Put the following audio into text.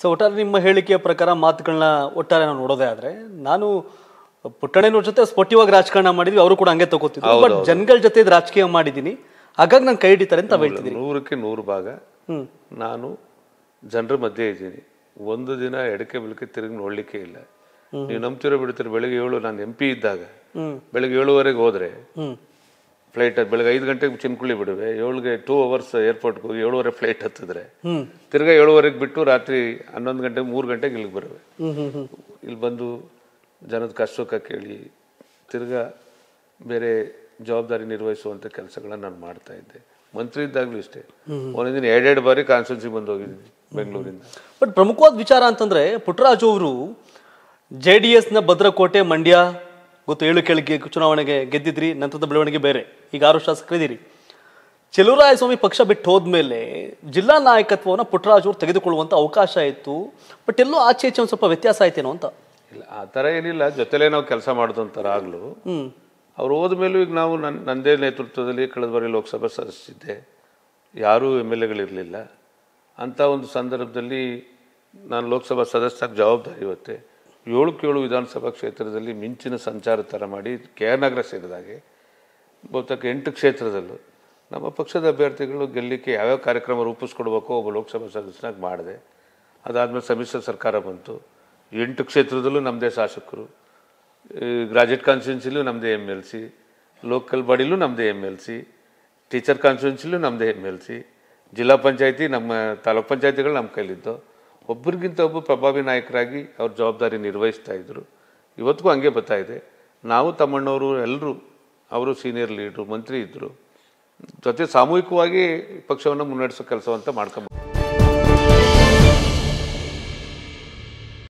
so ಒಟ್ಟಾರೆ ನಿಮ್ಮ ಹೇಳಿಕೆಯ ಪ್ರಕಾರ ಮಾತುಗಳನ್ನ ಒಟ್ಟಾರೆ ನಾವು ನೋಡೋದೇ ಆದ್ರೆ ನಾನು ಪುಟ್ಟಣ್ಣನವ್ರ ಜೊತೆ ಸ್ಫೋಟಿವಾಗಿ ರಾಜಕಾರಣ ಮಾಡಿದ್ವಿ ಅವರು ಕೂಡ ಹಂಗೆ ತಗೋತಿದ್ರು ಬಟ್ ಜನಗಳ ಜೊತೆ ರಾಜಕೀಯ ಮಾಡಿದ್ದೀನಿ ಹಾಗಾಗಿ ನಾನು ಕೈ ಹಿಡಿತಾರೆ ಅಂತ ಹೇಳ್ತಿದ್ದೀನಿ ನೂರಕ್ಕೆ ನೂರು ಭಾಗ ನಾನು ಜನರ ಮಧ್ಯೆ ಇದ್ದೀನಿ ಒಂದು ದಿನ ಎಡಕೆ ಬಿಳಕೆ ತಿರುಗಿ ನೋಡ್ಲಿಕ್ಕೆ ಇಲ್ಲ ನೀವು ನಂಬ್ತಿರೋ ಬಿಡ್ತೀರ ಬೆಳಿಗ್ಗೆ ಏಳು ನಾನು ಎಂ ಪಿ ಇದ್ದಾಗ ಬೆಳಿಗ್ಗೆ ಏಳುವರೆಗೆ ಹೋದ್ರೆ ಫ್ಲೈಟ್ ಬೆಳಗ್ಗೆ ಐದು ಗಂಟೆಗೆ ಚಿನ್ಕುಳಿ ಬಿಡುವೆ ಏಳಿಗೆ ಟೂ ಅವರ್ಸ್ ಏರ್ಪೋರ್ಟ್ಗೆ ಹೋಗಿ ಏಳುವರೆ ಫ್ಲೈಟ್ ಹತ್ತಿದ್ರೆ ತಿರ್ಗಾ ಏಳುವರೆಗೆ ಬಿಟ್ಟು ರಾತ್ರಿ ಹನ್ನೊಂದು ಗಂಟೆಗೆ ಮೂರು ಗಂಟೆಗೆ ಇಲ್ಲಿಗೆ ಬರುವೆ ಇಲ್ಲಿ ಬಂದು ಜನದ ಕಷ್ಟ ಕೇಳಿ ತಿರ್ಗಾ ಬೇರೆ ಜವಾಬ್ದಾರಿ ನಿರ್ವಹಿಸುವಂಥ ಕೆಲಸಗಳನ್ನ ನಾನು ಮಾಡ್ತಾ ಇದ್ದೆ ಮಂತ್ರಿ ಇದ್ದಾಗಲೂ ಇಷ್ಟೇ ಒಂದಿನ ಎರಡೆರಡು ಬಾರಿ ಕಾನ್ಸ್ಟಿಟ್ಯೂನ್ಸಿ ಬಂದು ಹೋಗಿದ್ದೀನಿ ಬೆಂಗಳೂರಿಂದ ಬಟ್ ಪ್ರಮುಖವಾದ ವಿಚಾರ ಅಂತಂದ್ರೆ ಪುಟ್ಟರಾಜು ಅವರು ಜೆ ಡಿ ಎಸ್ನ ಭದ್ರಕೋಟೆ ಮಂಡ್ಯ ಗೊತ್ತು ಏಳು ಕೇಳಿಕೆ ಚುನಾವಣೆಗೆ ಗೆದ್ದಿದ್ರಿ ನಂತರದ ಬೆಳವಣಿಗೆ ಬೇರೆ ಈಗ ಆರು ಶಾಸಕರಿದ್ದೀರಿ ಚೆಲುವರಾಯಸ್ವಾಮಿ ಪಕ್ಷ ಬಿಟ್ಟು ಹೋದ್ಮೇಲೆ ಜಿಲ್ಲಾ ನಾಯಕತ್ವವನ್ನು ಪುಟ್ಟರಾಜ್ ಅವರು ತೆಗೆದುಕೊಳ್ಳುವಂಥ ಅವಕಾಶ ಇತ್ತು ಬಟ್ ಎಲ್ಲೋ ಆಚೆ ಈಚೆ ಒಂದು ಸ್ವಲ್ಪ ವ್ಯತ್ಯಾಸ ಆಯ್ತೇನೋ ಅಂತ ಇಲ್ಲ ಆ ಥರ ಏನಿಲ್ಲ ಜೊತೆಲೇ ನಾವು ಕೆಲಸ ಮಾಡಿದಂತಾರೆ ಆಗಲು ಅವ್ರು ಹೋದ್ಮೇಲೂ ಈಗ ನಾವು ನನ್ನ ನಂದೇ ನೇತೃತ್ವದಲ್ಲಿ ಕಳೆದ ಬಾರಿ ಲೋಕಸಭೆ ಸದಸ್ಯಿದ್ದೆ ಯಾರೂ ಎಮ್ ಎಲ್ ಎಗಳಿರಲಿಲ್ಲ ಅಂಥ ಒಂದು ಸಂದರ್ಭದಲ್ಲಿ ನಾನು ಲೋಕಸಭಾ ಸದಸ್ಯಕ್ಕೆ ಜವಾಬ್ದಾರಿ ಇವತ್ತೆ ಏಳು ವಿಧಾನಸಭಾ ಕ್ಷೇತ್ರದಲ್ಲಿ ಮಿಂಚಿನ ಸಂಚಾರ ಥರ ಮಾಡಿ ಕೆ ಆರ್ ನಗರ ಸೇರಿದಾಗೆ ಬಹುತೇಕ ಎಂಟು ಕ್ಷೇತ್ರದಲ್ಲೂ ನಮ್ಮ ಪಕ್ಷದ ಅಭ್ಯರ್ಥಿಗಳು ಗೆಲ್ಲಲಿಕ್ಕೆ ಯಾವ್ಯಾವ ಕಾರ್ಯಕ್ರಮ ರೂಪಿಸ್ಕೊಡ್ಬೇಕೋ ಒಬ್ಬ ಲೋಕಸಭಾ ಸದಸ್ಯನಾಗಿ ಮಾಡಿದೆ ಅದಾದಮೇಲೆ ಸಮ್ಮಿಶ್ರ ಸರ್ಕಾರ ಬಂತು ಎಂಟು ಕ್ಷೇತ್ರದಲ್ಲೂ ನಮ್ಮದೇ ಶಾಸಕರು ಗ್ರಾಜುಯೇಟ್ ಕಾನ್ಸ್ಟಿಟ್ಯೂನ್ಸಿಲೂ ನಮ್ಮದೇ ಎಮ್ ಎಲ್ ಸಿ ಲೋಕಲ್ ಬಾಡಿಲೂ ನಮ್ಮದೇ ಎಮ್ ಎಲ್ ಸಿ ಟೀಚರ್ ಕಾನ್ಸ್ಟಿಟ್ಯೂನ್ಸಿಲೂ ನಮ್ಮದೇ ಎಮ್ ಎಲ್ ಸಿ ಜಿಲ್ಲಾ ಪಂಚಾಯತಿ ನಮ್ಮ ತಾಲೂಕ್ ಪಂಚಾಯತಿಗಳು ನಮ್ಮ ಕೈಲಿದ್ದು ಒಬ್ಬರಿಗಿಂತ ಒಬ್ಬ ಪ್ರಭಾವಿ ನಾಯಕರಾಗಿ ಅವ್ರ ಜವಾಬ್ದಾರಿ ನಿರ್ವಹಿಸ್ತಾ ಇದ್ದರು ಇವತ್ತಿಗೂ ಹಂಗೆ ಬರ್ತಾ ಇದೆ ನಾವು ತಮ್ಮಣ್ಣವರು ಎಲ್ಲರೂ ಅವರು ಸೀನಿಯರ್ ಲೀಡ್ರು ಮಂತ್ರಿ ಇದ್ದರು ಜೊತೆ ಸಾಮೂಹಿಕವಾಗಿ ಪಕ್ಷವನ್ನು ಮುನ್ನಡೆಸೋ ಕೆಲಸವಂತ ಮಾಡ್ಕೊಬೋದು